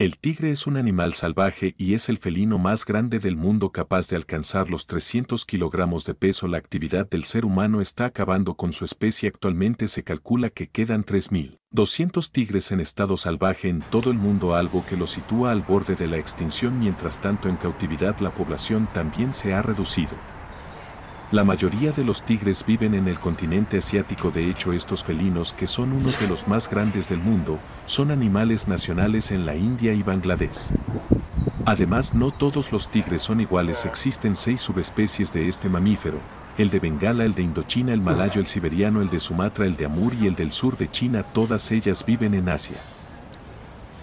El tigre es un animal salvaje y es el felino más grande del mundo capaz de alcanzar los 300 kilogramos de peso. La actividad del ser humano está acabando con su especie. Actualmente se calcula que quedan 3.200 tigres en estado salvaje en todo el mundo, algo que lo sitúa al borde de la extinción. Mientras tanto, en cautividad la población también se ha reducido. La mayoría de los tigres viven en el continente asiático, de hecho estos felinos, que son unos de los más grandes del mundo, son animales nacionales en la India y Bangladesh. Además no todos los tigres son iguales, existen seis subespecies de este mamífero, el de Bengala, el de Indochina, el malayo, el siberiano, el de Sumatra, el de Amur y el del sur de China, todas ellas viven en Asia.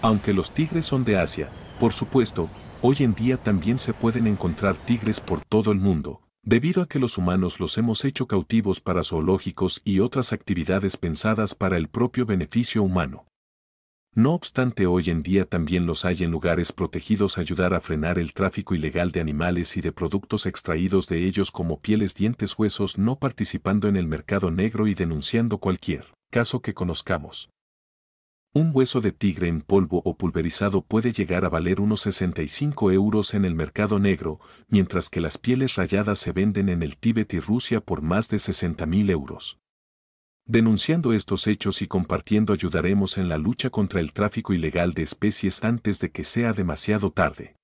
Aunque los tigres son de Asia, por supuesto, hoy en día también se pueden encontrar tigres por todo el mundo, debido a que los humanos los hemos hecho cautivos para zoológicos y otras actividades pensadas para el propio beneficio humano. No obstante, hoy en día también los hay en lugares protegidos ayudar a frenar el tráfico ilegal de animales y de productos extraídos de ellos como pieles, dientes, huesos, no participando en el mercado negro y denunciando cualquier caso que conozcamos. Un hueso de tigre en polvo o pulverizado puede llegar a valer unos 65 euros en el mercado negro, mientras que las pieles rayadas se venden en el Tíbet y Rusia por más de 60.000 euros. Denunciando estos hechos y compartiendo ayudaremos en la lucha contra el tráfico ilegal de especies antes de que sea demasiado tarde.